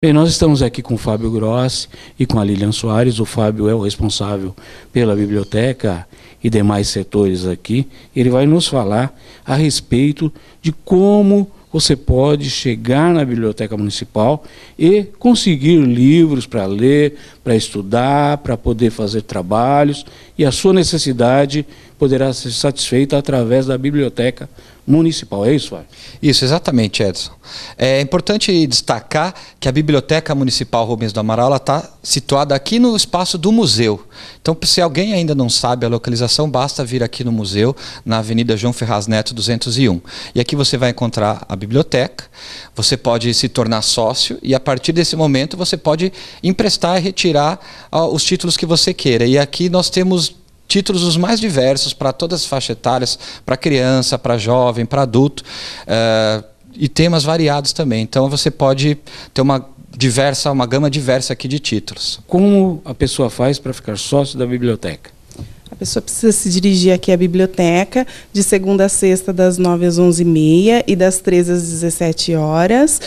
Bem, nós estamos aqui com o Fábio Grossi e com a Lilian Soares. O Fábio é o responsável pela biblioteca e demais setores aqui. Ele vai nos falar a respeito de como você pode chegar na biblioteca municipal e conseguir livros para ler, para estudar, para poder fazer trabalhos e a sua necessidade poderá ser satisfeita através da biblioteca municipal. É isso, Fábio? Isso, exatamente, Edson. É importante destacar que a Biblioteca Municipal Rubens do Amaral está situada aqui no espaço do museu. Então, se alguém ainda não sabe a localização, basta vir aqui no museu, na Avenida João Ferraz Neto 201. E aqui você vai encontrar a biblioteca, você pode se tornar sócio e a partir desse momento você pode emprestar e retirar ah, os títulos que você queira. E aqui nós temos títulos os mais diversos para todas as faixas etárias, para criança, para jovem, para adulto, uh, e temas variados também. Então você pode ter uma diversa, uma gama diversa aqui de títulos. Como a pessoa faz para ficar sócio da biblioteca? A pessoa precisa se dirigir aqui à biblioteca de segunda a sexta das 9 às 11h30 e, e das 13 às 17 horas.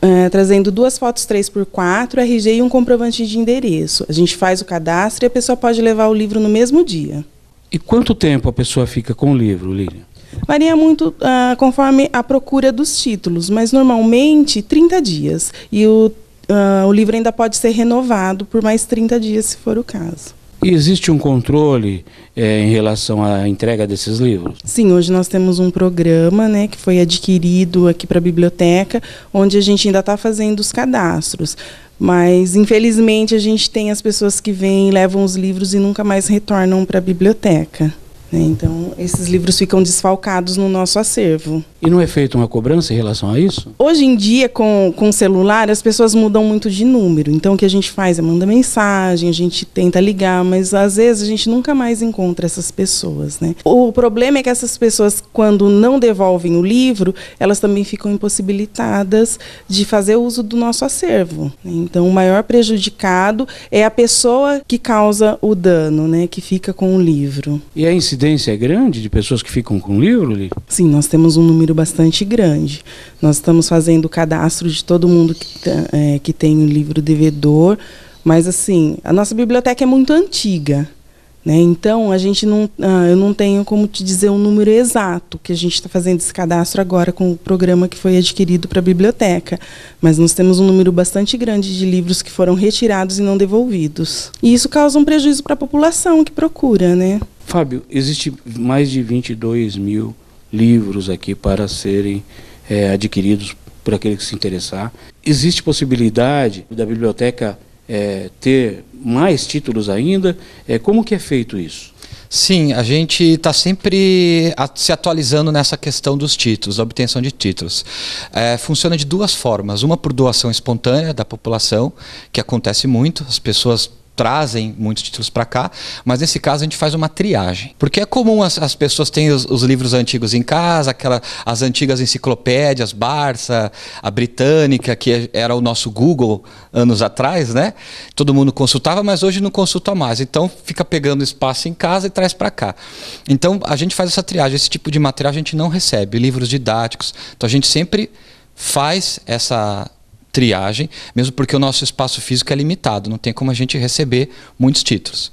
É, trazendo duas fotos 3x4, RG e um comprovante de endereço. A gente faz o cadastro e a pessoa pode levar o livro no mesmo dia. E quanto tempo a pessoa fica com o livro, Lívia? Varia muito uh, conforme a procura dos títulos, mas normalmente 30 dias. E o, uh, o livro ainda pode ser renovado por mais 30 dias, se for o caso. E existe um controle é, em relação à entrega desses livros? Sim, hoje nós temos um programa né, que foi adquirido aqui para a biblioteca, onde a gente ainda está fazendo os cadastros. Mas, infelizmente, a gente tem as pessoas que vêm, levam os livros e nunca mais retornam para a biblioteca. Né? Então, esses livros ficam desfalcados no nosso acervo. E não é feita uma cobrança em relação a isso? Hoje em dia, com, com celular, as pessoas mudam muito de número. Então, o que a gente faz é manda mensagem, a gente tenta ligar, mas às vezes a gente nunca mais encontra essas pessoas, né? O problema é que essas pessoas, quando não devolvem o livro, elas também ficam impossibilitadas de fazer uso do nosso acervo. Então, o maior prejudicado é a pessoa que causa o dano, né? Que fica com o livro. E a incidência é grande de pessoas que ficam com o livro, Sim, nós temos um número número bastante grande. Nós estamos fazendo o cadastro de todo mundo que, é, que tem o um livro devedor, mas assim, a nossa biblioteca é muito antiga. Né? Então, a gente não, ah, eu não tenho como te dizer um número exato, que a gente está fazendo esse cadastro agora com o programa que foi adquirido para a biblioteca. Mas nós temos um número bastante grande de livros que foram retirados e não devolvidos. E isso causa um prejuízo para a população que procura. Né? Fábio, existe mais de 22 mil livros aqui para serem é, adquiridos por aquele que se interessar. Existe possibilidade da biblioteca é, ter mais títulos ainda? É, como que é feito isso? Sim, a gente está sempre se atualizando nessa questão dos títulos, da obtenção de títulos. É, funciona de duas formas. Uma por doação espontânea da população, que acontece muito, as pessoas trazem muitos títulos para cá, mas nesse caso a gente faz uma triagem. Porque é comum as, as pessoas têm os, os, livros antigos em casa, aquela, as antigas enciclopédias, Barça, a Britânica, que era o nosso Google anos atrás, né? Todo mundo consultava, mas hoje não consulta mais. Então fica pegando espaço em casa e traz para cá. Então a gente faz essa triagem, esse tipo de material a gente não recebe, livros didáticos. Então a gente sempre faz essa triagem, mesmo porque o nosso espaço físico é limitado, não tem como a gente receber muitos títulos.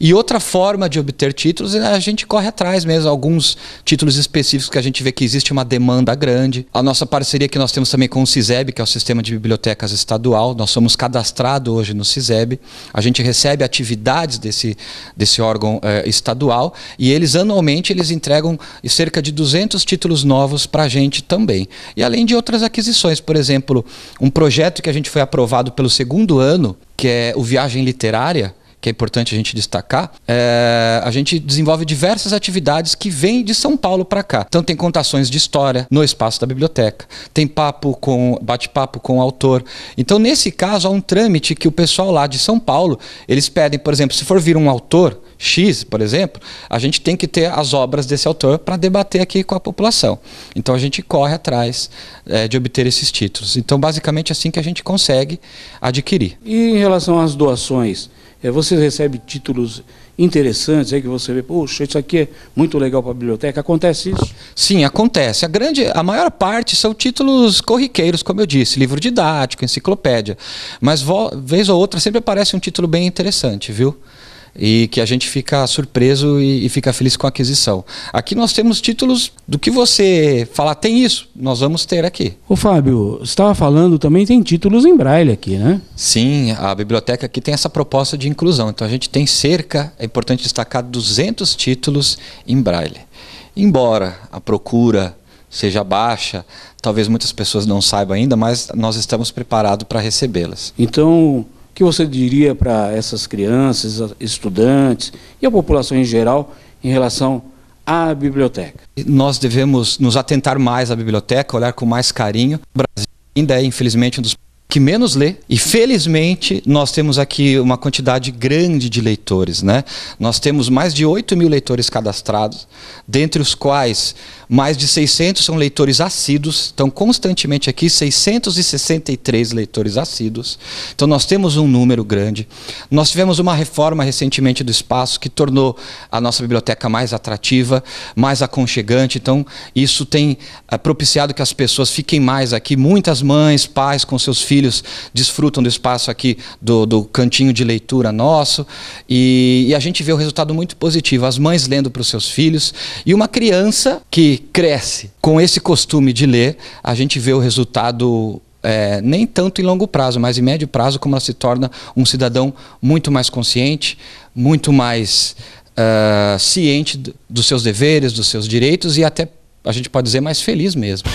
E outra forma de obter títulos é a gente corre atrás mesmo, alguns títulos específicos que a gente vê que existe uma demanda grande. A nossa parceria que nós temos também com o CISEB, que é o Sistema de Bibliotecas Estadual, nós somos cadastrados hoje no CISEB, a gente recebe atividades desse, desse órgão eh, estadual e eles anualmente eles entregam cerca de 200 títulos novos para a gente também. E além de outras aquisições, por exemplo, um projeto que a gente foi aprovado pelo segundo ano, que é o Viagem Literária, que é importante a gente destacar, é, a gente desenvolve diversas atividades que vêm de São Paulo para cá. Então tem contações de história no espaço da biblioteca, tem papo com bate-papo com o autor. Então nesse caso há um trâmite que o pessoal lá de São Paulo eles pedem, por exemplo, se for vir um autor X, por exemplo, a gente tem que ter as obras desse autor para debater aqui com a população. Então a gente corre atrás é, de obter esses títulos. Então, basicamente, é assim que a gente consegue adquirir. E em relação às doações, é, você recebe títulos interessantes aí que você vê, poxa, isso aqui é muito legal para a biblioteca. Acontece isso? Sim, acontece. A grande, a maior parte são títulos corriqueiros, como eu disse, livro didático, enciclopédia. Mas vez ou outra sempre aparece um título bem interessante, viu? e que a gente fica surpreso e, e, fica feliz com a aquisição. Aqui nós temos títulos do que você falar, tem isso, nós vamos ter aqui. Ô Fábio, você estava falando também, tem títulos em braille aqui, né? Sim, a biblioteca aqui tem essa proposta de inclusão. Então a gente tem cerca, é importante destacar, 200 títulos em braille. Embora a procura seja baixa, talvez muitas pessoas não saibam ainda, mas nós estamos preparados para recebê-las. Então, que você diria para essas crianças, estudantes e a população em geral em relação à biblioteca? Nós devemos nos atentar mais à biblioteca, olhar com mais carinho. O Brasil ainda é, infelizmente, um dos que menos lê. E felizmente nós temos aqui uma quantidade grande de leitores. Né? Nós temos mais de 8 mil leitores cadastrados, dentre os quais mais de 600 são leitores assíduos, estão constantemente aqui, 663 leitores assíduos. Então nós temos um número grande. Nós tivemos uma reforma recentemente do espaço que tornou a nossa biblioteca mais atrativa, mais aconchegante. Então isso tem eh, propiciado que as pessoas fiquem mais aqui. Muitas mães, pais com seus filhos filhos desfrutam do espaço aqui do, do cantinho de leitura nosso. E, e a gente vê o um resultado muito positivo: as mães lendo para os seus filhos. E uma criança que cresce com esse costume de ler, a gente vê o resultado é, nem tanto em longo prazo, mas em médio prazo, como ela se torna um cidadão muito mais consciente, muito mais uh, ciente dos seus deveres, dos seus direitos e até, a gente pode dizer, mais feliz mesmo.